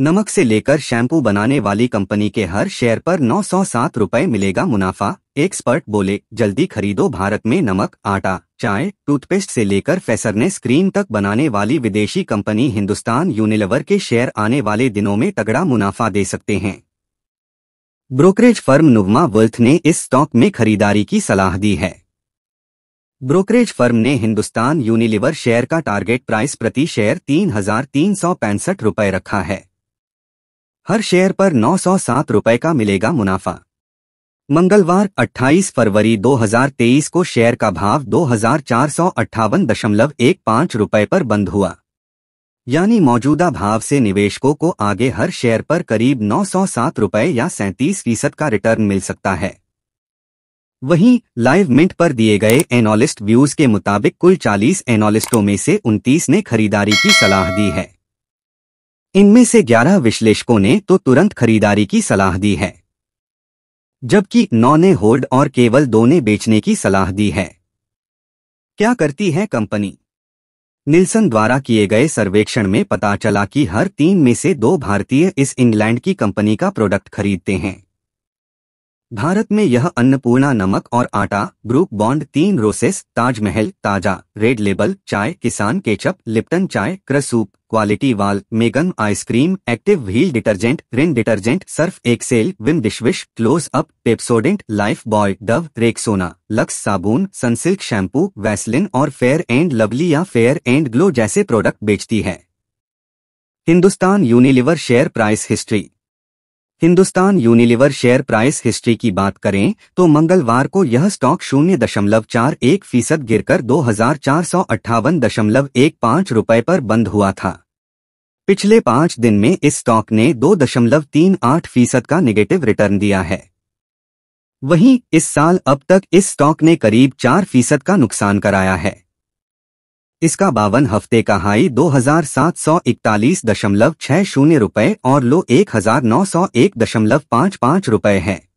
नमक से लेकर शैम्पू बनाने वाली कंपनी के हर शेयर पर नौ सौ सात मिलेगा मुनाफा एक्सपर्ट बोले जल्दी खरीदो भारत में नमक आटा चाय टूथपेस्ट से लेकर फैसरने स्क्रीन तक बनाने वाली विदेशी कंपनी हिंदुस्तान यूनिलवर के शेयर आने वाले दिनों में तगड़ा मुनाफा दे सकते हैं ब्रोकरेज फर्म नुवमा वर्थ ने इस स्टॉक में खरीदारी की सलाह दी है ब्रोकरेज फर्म ने हिंदुस्तान यूनिलिवर शेयर का टारगेट प्राइस प्रति शेयर तीन हजार तीन सौ पैंसठ रखा है हर शेयर पर नौ सौ सात रुपए का मिलेगा मुनाफा मंगलवार 28 फरवरी 2023 को शेयर का भाव दो हजार चार सौ अट्ठावन दशमलव एक पाँच पर बंद हुआ यानी मौजूदा भाव से निवेशकों को आगे हर शेयर पर करीब नौ सौ सात रुपये या सैंतीस फीसद का रिटर्न मिल सकता है वहीं लाइव मिंट पर दिए गए एनालिस्ट व्यूज के मुताबिक कुल 40 एनालिस्टों में से 29 ने खरीदारी की सलाह दी है इनमें से 11 विश्लेषकों ने तो तुरंत खरीदारी की सलाह दी है जबकि नौ ने होल्ड और केवल दो ने बेचने की सलाह दी है क्या करती है कंपनी निल्सन द्वारा किए गए सर्वेक्षण में पता चला कि हर तीन में से दो भारतीय इस इंग्लैंड की कंपनी का प्रोडक्ट खरीदते हैं भारत में यह अन्नपूर्णा नमक और आटा ग्रुप बॉन्ड तीन रोसेस ताजमहल ताजा रेड लेबल चाय किसान केचप लिप्टन चाय क्रसूप Kwality Wall's Magnum ice cream Active Wheel detergent Rin detergent Surf Excel Vim dishwash Close Up Pepsodent Lifebuoy Dove Rexona Lux साबुन सनसिल्क शैम्पू वैसलिन और फेयर एंड लवली या Fair and Glow जैसे product बेचती है Hindustan Unilever share price history Hindustan Unilever share price history की बात करें तो मंगलवार को यह स्टॉक शून्य दशमलव चार एक फीसद गिरकर दो हजार चार सौ अट्ठावन दशमलव एक पाँच रुपए पर बंद हुआ था पिछले पाँच दिन में इस स्टॉक ने दो दशमलव तीन आठ फीसद का निगेटिव रिटर्न दिया है वहीं इस साल अब तक इस स्टॉक ने करीब चार फीसद का नुकसान कराया है इसका बावन हफ्ते का हाई दो हजार सात सौ इकतालीस दशमलव छह शून्य रूपए और लो एक हजार नौ सौ एक दशमलव पाँच पाँच रूपए है